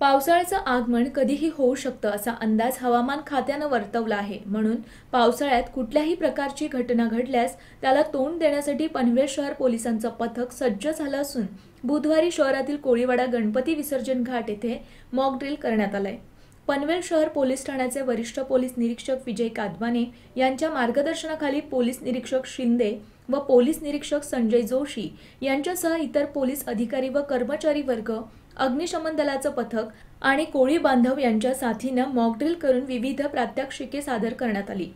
पावसाळ्याचं आगमन कधीही होऊ शकतं असा अंदाज हवामान खात्यानं वर्तवला आहे म्हणून पावसाळ्यात कुठल्याही प्रकारची घटना घडल्यास त्याला तोंड देण्यासाठी पनवेल शहर पोलिसांचं पथक सज्ज झालं असून बुधवारी शहरातील कोळीवाडा गणपती विसर्जन घाट येथे मॉकड्रिल करण्यात आलंय पनवेल शहर पोलीस ठाण्याचे वरिष्ठ पोलीस निरीक्षक विजय कादवाने यांच्या मार्गदर्शनाखाली पोलीस निरीक्षक शिंदे व पोलीस निरीक्षक संजय जोशी यांच्यासह इतर पोलीस अधिकारी व कर्मचारी वर्ग अग्निशमन दलाचं पथक आणि कोळी बांधव यांच्या साथीनं मॉकड्रिल करून विविध प्रात्यक्षिके सादर करण्यात आली